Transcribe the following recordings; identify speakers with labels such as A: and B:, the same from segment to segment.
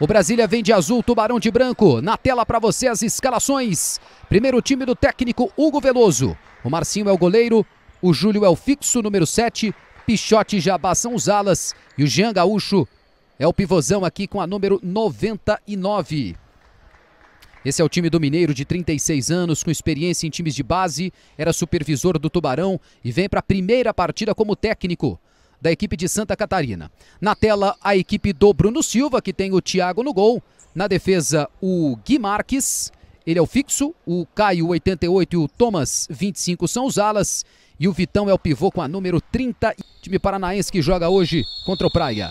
A: O Brasília vem de azul, Tubarão de branco. Na tela para você as escalações. Primeiro time do técnico Hugo Veloso. O Marcinho é o goleiro, o Júlio é o fixo, número 7. Pichote e Jabá são os alas. E o Jean Gaúcho é o pivôzão aqui com a número 99. Esse é o time do Mineiro de 36 anos, com experiência em times de base, era supervisor do Tubarão e vem para a primeira partida como técnico da equipe de Santa Catarina. Na tela, a equipe do Bruno Silva, que tem o Thiago no gol. Na defesa, o Gui Marques, ele é o fixo. O Caio, 88, e o Thomas, 25, são os alas. E o Vitão é o pivô com a número 30. Time paranaense que joga hoje contra o Praia.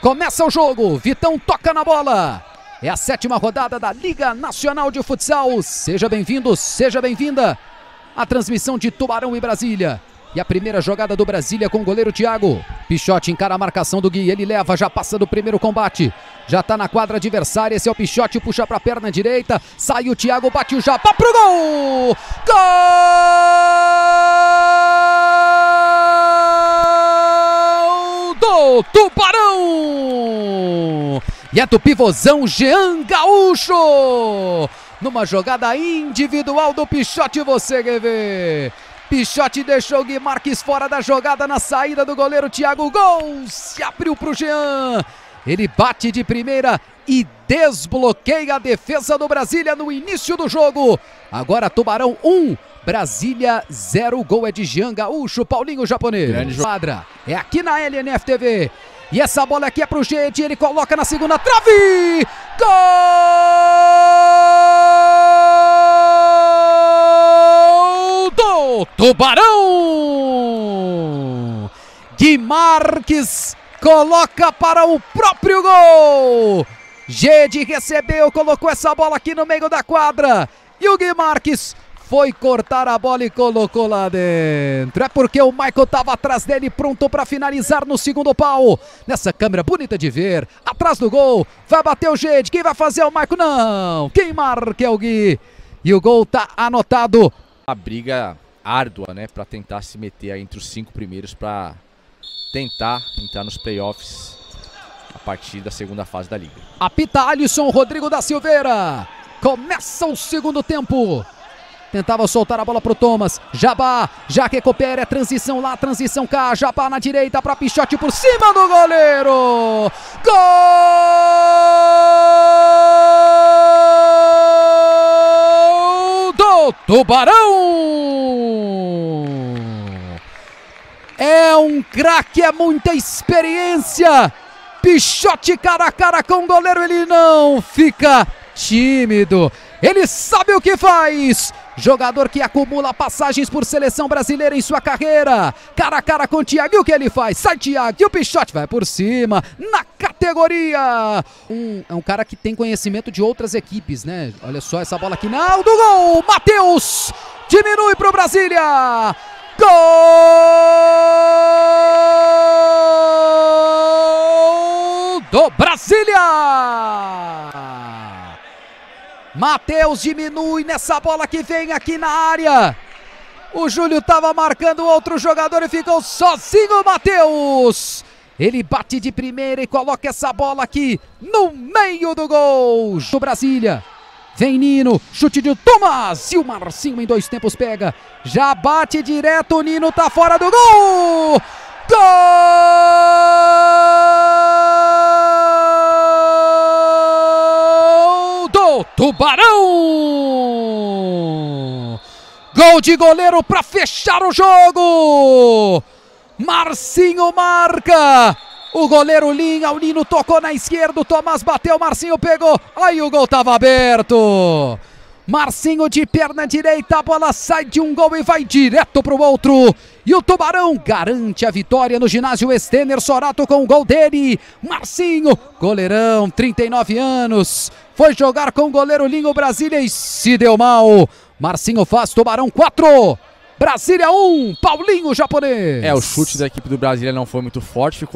A: Começa o jogo, Vitão toca na bola. É a sétima rodada da Liga Nacional de Futsal. Seja bem-vindo, seja bem-vinda. A transmissão de Tubarão e Brasília. E a primeira jogada do Brasília com o goleiro Thiago. Pichote encara a marcação do Gui, ele leva, já passa do primeiro combate. Já tá na quadra adversária, esse é o Pichote, puxa pra perna direita. Sai o Thiago, bate o Japa pro gol! Gol do Tubarão! E é do pivôzão Jean Gaúcho! Numa jogada individual do Pichote, você quer ver? Pichote deixou Gui Marques fora da jogada na saída do goleiro Thiago. Gol! Se abriu para o Jean. Ele bate de primeira e desbloqueia a defesa do Brasília no início do jogo. Agora Tubarão 1, Brasília 0. Gol é de Jean Gaúcho, Paulinho Japonês. Grande quadra. É aqui na LNF TV. E essa bola aqui é o Gente, ele coloca na segunda trave. Gol! Tubarão! Gui Marques coloca para o próprio gol! Gede recebeu, colocou essa bola aqui no meio da quadra. E o Gui Marques foi cortar a bola e colocou lá dentro. É porque o Michael estava atrás dele, pronto para finalizar no segundo pau. Nessa câmera bonita de ver, atrás do gol, vai bater o Gede. Quem vai fazer é o Michael? Não, quem marca é o Gui. E o gol tá anotado. A briga árdua, né, para tentar se meter entre os cinco primeiros para tentar entrar nos playoffs a partir da segunda fase da liga. Apita Alisson Rodrigo da Silveira. Começa o segundo tempo. Tentava soltar a bola pro Thomas. Jabá, já recupera. É transição lá, transição cá. Jabá na direita para Pichote por cima do goleiro. Gol do Tubarão! É um craque, é muita experiência. Pichote cara a cara com o goleiro, ele não fica tímido. Ele sabe o que faz. Jogador que acumula passagens por seleção brasileira em sua carreira. Cara a cara com o Thiago, e o que ele faz? Sai Thiago e o Pichote vai por cima na categoria. Um, é um cara que tem conhecimento de outras equipes, né? Olha só essa bola aqui, não, do gol! Matheus diminui para o Brasília. Gol! do Brasília. Matheus diminui nessa bola que vem aqui na área. O Júlio estava marcando outro jogador e ficou sozinho o Matheus. Ele bate de primeira e coloca essa bola aqui no meio do gol do Brasília. Vem Nino, chute de Thomas e o Marcinho em dois tempos pega. Já bate direto, o Nino tá fora do gol! Gol! Tubarão! Gol de goleiro para fechar o jogo! Marcinho marca! O goleiro Linha, o Nino tocou na esquerda, o Tomás bateu, Marcinho pegou. Aí o gol estava aberto. Marcinho de perna direita, a bola sai de um gol e vai direto para o outro. E o Tubarão garante a vitória no ginásio Estener Sorato com o gol dele. Marcinho, goleirão, 39 anos. Foi jogar com o goleiro Linho Brasília e se deu mal. Marcinho faz Tubarão 4. Brasília 1, um, Paulinho japonês. É, o chute da equipe do Brasília não foi muito forte, ficou